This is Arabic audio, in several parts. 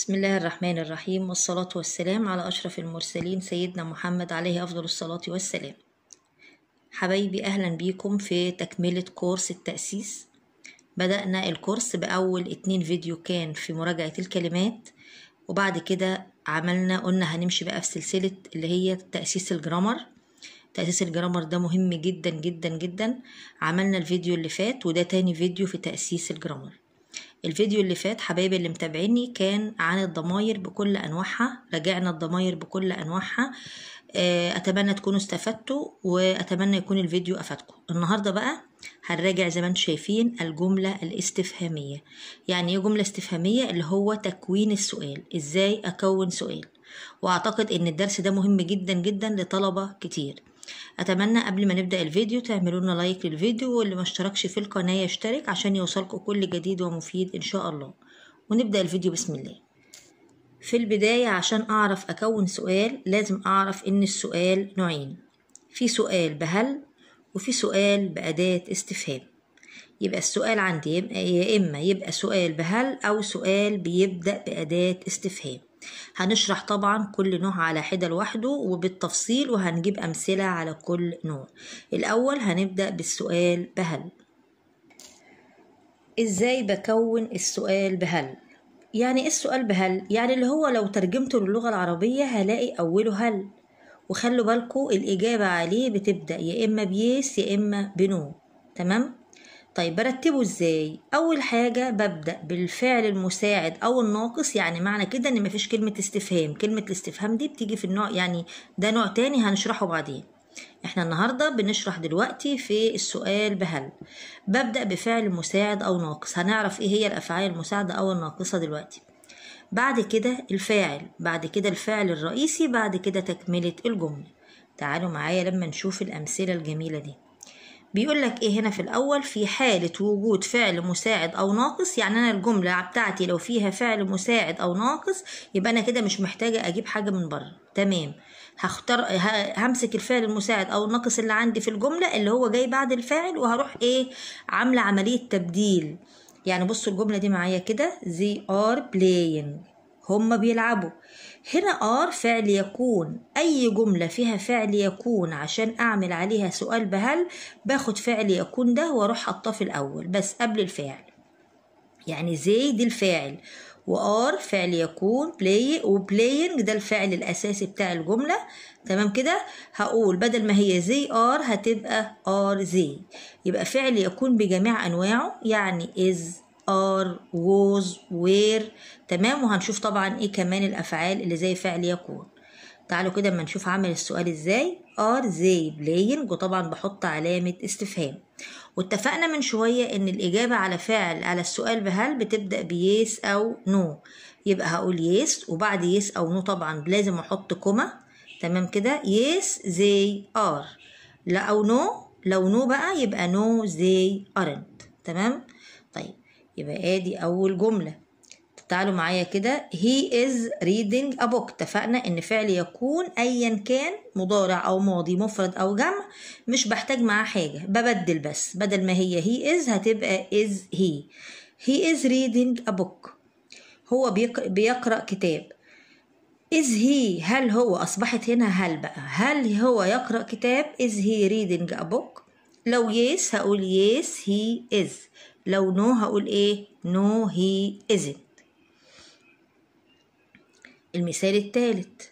بسم الله الرحمن الرحيم والصلاة والسلام على أشرف المرسلين سيدنا محمد عليه أفضل الصلاة والسلام حبايبي أهلا بيكم في تكملة كورس التأسيس بدأنا الكورس بأول اتنين فيديو كان في مراجعة الكلمات وبعد كده عملنا قلنا هنمشي بقى في سلسلة اللي هي تأسيس الجرامر تأسيس الجرامر ده مهم جدا جدا جدا عملنا الفيديو اللي فات وده تاني فيديو في تأسيس الجرامر الفيديو اللي فات حبايبي اللي متابعيني كان عن الضماير بكل انواعها رجعنا الضماير بكل انواعها آه، اتمنى تكونوا استفدتوا واتمنى يكون الفيديو افادكم النهارده بقى هنراجع زي ما انتم شايفين الجمله الاستفهاميه يعني ايه جمله استفهاميه اللي هو تكوين السؤال ازاي اكون سؤال واعتقد ان الدرس ده مهم جدا جدا لطلبه كتير اتمنى قبل ما نبدا الفيديو تعملوا لنا لايك للفيديو واللي ما اشتركش في القناه يشترك عشان يوصلكم كل جديد ومفيد ان شاء الله ونبدا الفيديو بسم الله في البدايه عشان اعرف اكون سؤال لازم اعرف ان السؤال نوعين في سؤال بهل وفي سؤال باداه استفهام يبقى السؤال عندي يا اما يبقى سؤال بهل او سؤال بيبدا باداه استفهام هنشرح طبعا كل نوع على حدة لوحده وبالتفصيل وهنجيب أمثلة على كل نوع الأول هنبدأ بالسؤال بهل إزاي بكون السؤال بهل يعني إيه السؤال بهل يعني اللي هو لو ترجمته للغة العربية هلاقي أوله هل وخلوا بالكم الإجابة عليه بتبدأ يا إما بيس يا إما بنو تمام طيب برتبه ازاي اول حاجه ببدا بالفعل المساعد او الناقص يعني معنى كده ان مفيش كلمه استفهام كلمه الاستفهام دي بتيجي في النوع يعني ده نوع تاني هنشرحه بعدين احنا النهارده بنشرح دلوقتي في السؤال بهل ببدا بفعل مساعد او ناقص هنعرف ايه هي الافعال المساعده او الناقصه دلوقتي بعد كده الفاعل بعد كده الفعل الرئيسي بعد كده تكمله الجمله تعالوا معايا لما نشوف الامثله الجميله دي بيقول لك ايه هنا في الاول في حاله وجود فعل مساعد او ناقص يعني انا الجمله بتاعتي لو فيها فعل مساعد او ناقص يبقى انا كده مش محتاجه اجيب حاجه من بره تمام هختار همسك الفعل المساعد او الناقص اللي عندي في الجمله اللي هو جاي بعد الفاعل وهروح ايه عامله عمليه تبديل يعني بصوا الجمله دي معايا كده زي ار بلاين هما بيلعبوا هنا ار فعل يكون اي جمله فيها فعل يكون عشان اعمل عليها سؤال بهل باخد فعل يكون ده واروح حاطاه في الاول بس قبل الفعل يعني زي دي الفاعل وار فعل يكون بلاي وبلاينج ده الفعل الاساسي بتاع الجمله تمام كده هقول بدل ما هي زي ار هتبقى ار زي يبقى فعل يكون بجميع انواعه يعني از ار ووز وير تمام وهنشوف طبعا ايه كمان الافعال اللي زي فعل يكون تعالوا كده اما نشوف عمل السؤال ازاي ار زي بلاينج وطبعا بحط علامه استفهام واتفقنا من شويه ان الاجابه على فعل على السؤال بهل بتبدا بيس او نو يبقى هقول يس وبعد يس او نو طبعا لازم احط كوما تمام كده يس زي ار لا او نو لو نو بقى يبقى نو زي ارنت تمام يبقى ادي اول جمله تعالوا معايا كده he is reading a book اتفقنا ان فعل يكون ايا كان مضارع او ماضي مفرد او جمع مش بحتاج معاه حاجه ببدل بس بدل ما هي he is هتبقى is he he is reading a book هو بيقرا كتاب is he هل هو اصبحت هنا هل بقى هل هو يقرا كتاب is he reading a book لو yes هقول yes he is لو نو هقول ايه نو هي ازنت المثال التالت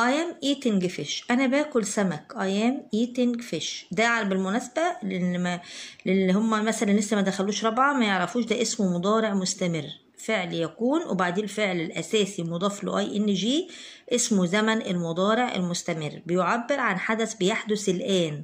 I am eating fish أنا باكل سمك I am eating fish ده على بالمناسبة للي, هم مثلا لسه ما دخلوش رابعة ما يعرفوش ده اسمه مضارع مستمر فعل يكون وبعدين الفعل الأساسي مضاف له ING إن جي اسمه زمن المضارع المستمر بيعبر عن حدث بيحدث الآن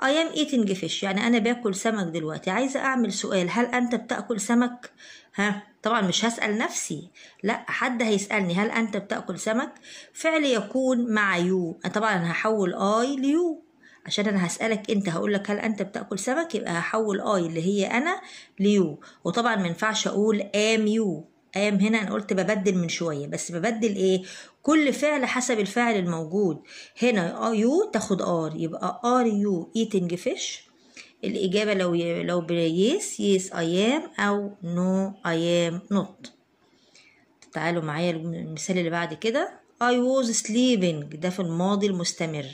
I am eating fish يعني أنا باكل سمك دلوقتي عايزة أعمل سؤال هل أنت بتأكل سمك؟ ها طبعا مش هسأل نفسي لا حد هيسألني هل أنت بتأكل سمك؟ فعل يكون مع يو طبعا أنا هحول I ليو عشان انا هسالك انت هقول لك هل انت بتاكل سمك يبقى هحول I اللي هي انا ليو وطبعا ما ينفعش اقول ام يو ايام هنا انا قلت ببدل من شويه بس ببدل ايه كل فعل حسب الفعل الموجود هنا يو تاخد ار يبقى ار يو ايتنج فيش الاجابه لو لو بيس يس اي ام او نو اي ام نوت تعالوا معايا المثال اللي بعد كده I was sleeping ده في الماضي المستمر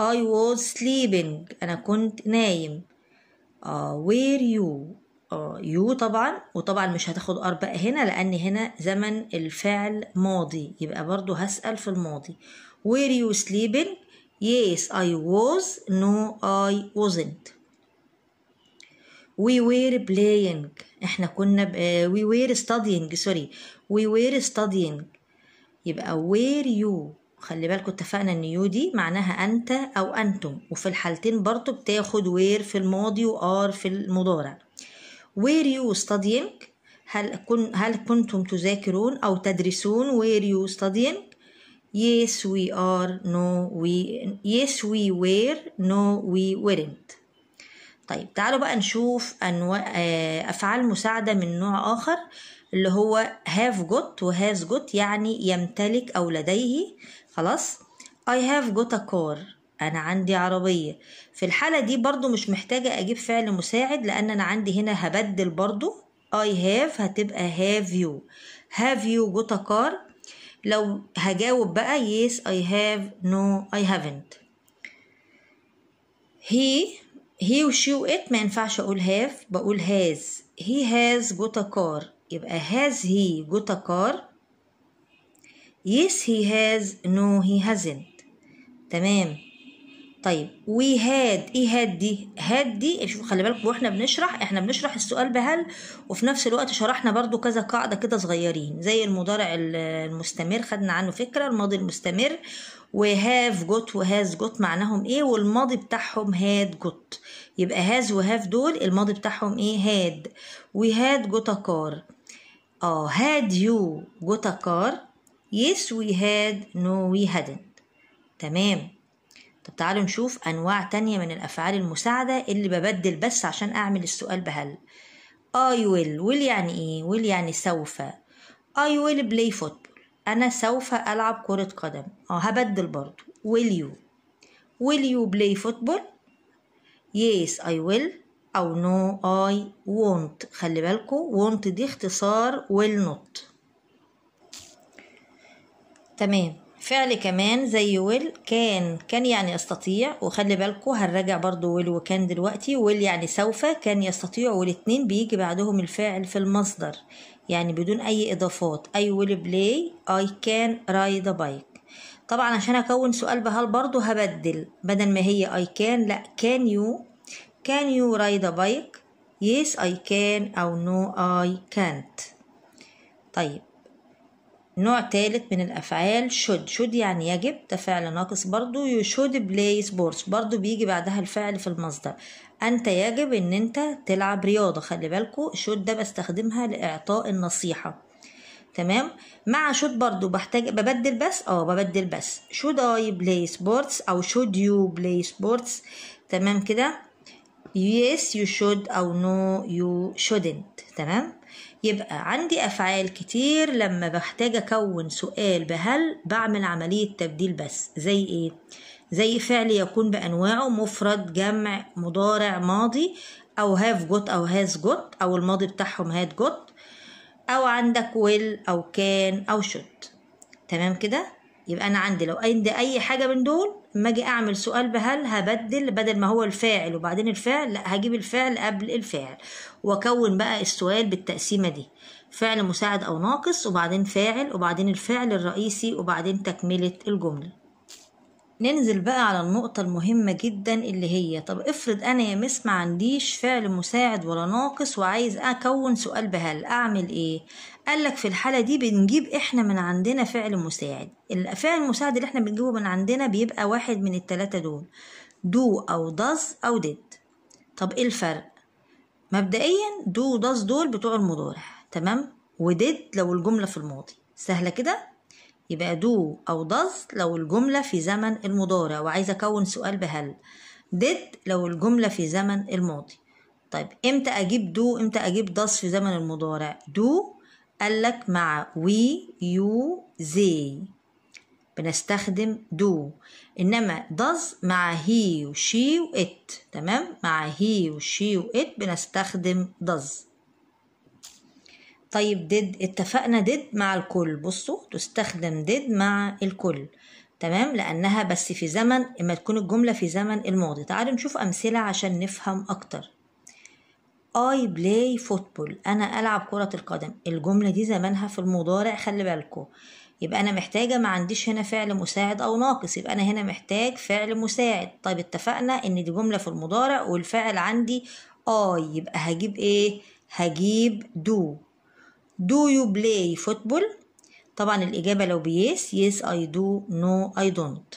I was sleeping أنا كنت نايم uh, where you آه، يو طبعا وطبعا مش هتاخد ار بقى هنا لان هنا زمن الفعل ماضي يبقى برضو هسأل في الماضي were you sleeping yes I was no I wasn't we were playing احنا كنا ب... آه، we were studying سوري we were studying يبقى were you خلي بالكوا اتفقنا ان يو دي معناها انت او انتم وفي الحالتين برضو بتاخد وير في الماضي وار في المضارع where you studying هل, كن هل كنتم تذاكرون أو تدرسون where you studying yes we are no we yes we were no we weren't طيب تعالوا بقى نشوف أنواع آه، أفعال مساعدة من نوع آخر اللي هو have got و has got يعني يمتلك أو لديه خلاص I have got a car انا عندي عربيه في الحاله دي برضو مش محتاجه اجيب فعل مساعد لان انا عندي هنا هبدل برضو I have هتبقى have you have you got a car لو هجاوب بقى yes I have no I haven't he he وشي وات ما ينفعش اقول have بقول has he has got a car يبقى has he got a car yes he has no he hasn't تمام طيب وي هاد ايه هاد دي هاد دي شوف خلي بالك واحنا بنشرح احنا بنشرح السؤال بهل وفي نفس الوقت شرحنا برضو كذا قاعدة كده صغيرين زي المضارع المستمر خدنا عنه فكرة الماضي المستمر وهاف جوت وهاز جوت معناهم ايه والماضي بتاعهم هاد جوت يبقى هاز وهاف دول الماضي بتاعهم ايه هاد هاد جوت كار اه هاد يو جوت كار يس وي هاد نو وي هادنت تمام طب تعالوا نشوف أنواع تانية من الأفعال المساعدة اللي ببدل بس عشان أعمل السؤال بهل I will will يعني إيه؟ will يعني سوف I will play football أنا سوف ألعب كرة قدم أه هبدل برضو will you will you play football yes I will أو no I won't خلي بالكو won't دي اختصار will not تمام فعل كمان زي ويل كان كان يعني يستطيع وخلي بالكو هنراجع برضو ويل وكان دلوقتي ويل يعني سوف كان يستطيع والاتنين بيجي بعدهم الفاعل في المصدر يعني بدون اي اضافات اي ويل بلاي اي كان رايد بايك طبعا عشان اكون سؤال بهال برضو هبدل بدل ما هي اي كان لا كان يو كان يو رايد بايك يس اي كان او نو اي كانت طيب نوع تالت من الأفعال should should يعني يجب ده فعل ناقص برضو you should play sports برضو بيجي بعدها الفعل في المصدر أنت يجب إن أنت تلعب رياضة خلي بالكو should ده بستخدمها لإعطاء النصيحة تمام مع should برضو بحتاج ببدل بس اه ببدل بس should I play sports أو should you play sports تمام كده yes you should أو no you shouldn't تمام يبقى عندي أفعال كتير لما بحتاج أكون سؤال بهل بعمل عملية تبديل بس زي إيه؟ زي فعل يكون بأنواعه مفرد جمع مضارع ماضي أو have got أو has got أو الماضي بتاعهم had got أو عندك will أو كان أو should تمام كده؟ يبقى انا عندي لو عندي اي حاجه من دول اما اجي اعمل سؤال بهل هبدل بدل ما هو الفاعل وبعدين الفعل لا هجيب الفعل قبل الفاعل واكون بقى السؤال بالتقسيمه دي فعل مساعد او ناقص وبعدين فاعل وبعدين الفعل الرئيسي وبعدين تكمله الجمله ننزل بقى على النقطة المهمة جدا اللي هي طب افرض أنا يا مس ما عنديش فعل مساعد ولا ناقص وعايز أكون سؤال بهل أعمل إيه؟ قال لك في الحالة دي بنجيب إحنا من عندنا فعل مساعد الفعل المساعد اللي إحنا بنجيبه من عندنا بيبقى واحد من التلاتة دول دو أو داز أو ديد طب إيه الفرق؟ مبدئيا دو داز دول بتوع المضارع تمام وديد لو الجملة في الماضي سهلة كده يبقى دو أو داز لو الجملة في زمن المضارع وعايزة أكون سؤال بهل ديد لو الجملة في زمن الماضي طيب امتى اجيب دو امتى اجيب داس في زمن المضارع دو قال لك مع وي يو زي بنستخدم دو انما داز مع هي وشي وات تمام مع هي وشي وات بنستخدم داز طيب ديد اتفقنا ديد مع الكل بصوا تستخدم ديد مع الكل تمام لانها بس في زمن اما تكون الجمله في زمن الماضي تعالوا نشوف امثله عشان نفهم اكتر اي بلاي فوتبول انا العب كره القدم الجمله دي زمانها في المضارع خلي بالكم يبقى انا محتاجه ما عنديش هنا فعل مساعد او ناقص يبقى انا هنا محتاج فعل مساعد طيب اتفقنا ان دي جمله في المضارع والفعل عندي اي يبقى هجيب ايه هجيب دو دو يو بلاي فوتبول طبعا الاجابه لو بيس يس اي دو نو اي دونت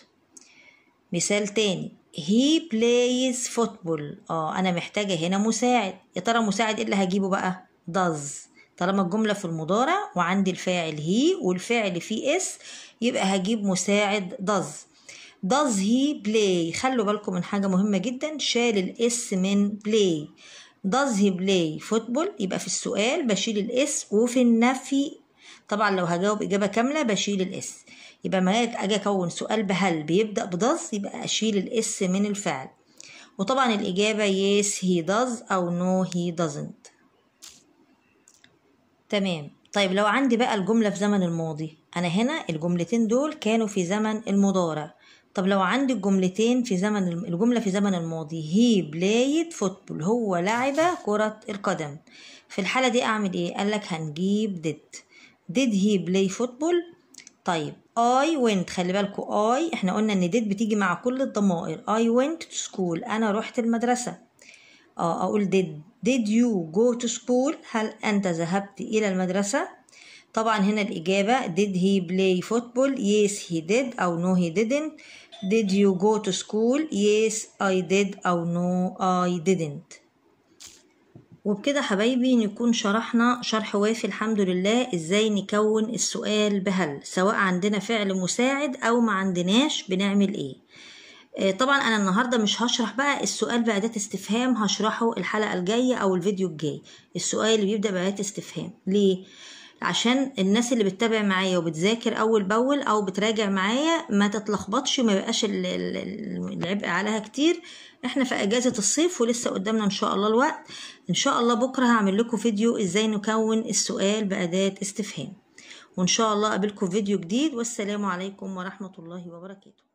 مثال تاني هي بلايز فوتبول اه انا محتاجه هنا مساعد يا ترى مساعد ايه اللي هجيبه بقى does طالما الجمله في المضارع وعندي الفاعل هي والفعل فيه اس يبقى هجيب مساعد does does he play خلوا بالكم من حاجه مهمه جدا شال الاس من play does he play football يبقى في السؤال بشيل الاس وفي النفي طبعا لو هجاوب إجابة كاملة بشيل الإس يبقى ما أجي أكون سؤال بهل بيبدأ بدز يبقى أشيل الإس من الفعل وطبعا الإجابة yes he does أو no he doesn't تمام طيب لو عندي بقى الجملة في زمن الماضي أنا هنا الجملتين دول كانوا في زمن المضارع طب لو عندي الجملتين في زمن الجملة في زمن الماضي هي بلايد فوتبول هو لعب كرة القدم في الحالة دي أعمل إيه؟ قالك هنجيب ديت did he play football طيب I went خلي بالكوا I احنا قلنا ان did بتيجي مع كل الضمائر I went to school أنا رحت المدرسة اه أقول did did you go to school هل أنت ذهبت إلى المدرسة طبعا هنا الإجابة did he play football yes he did أو no he didn't did you go to school yes I did أو no I didn't وبكده حبايبي نكون شرحنا شرح وافي الحمد لله ازاي نكون السؤال بهل سواء عندنا فعل مساعد او ما عندناش بنعمل ايه آه، طبعا انا النهارده مش هشرح بقى السؤال باداه استفهام هشرحه الحلقه الجايه او الفيديو الجاي السؤال اللي بيبدا باداه استفهام ليه عشان الناس اللي بتتابع معايا وبتذاكر اول باول او بتراجع معايا ما تتلخبطش وما يبقاش العبء عليها كتير احنا في اجازه الصيف ولسه قدامنا ان شاء الله الوقت ان شاء الله بكره هعمل لكم فيديو ازاي نكون السؤال باداه استفهام وان شاء الله اقابلكم في فيديو جديد والسلام عليكم ورحمه الله وبركاته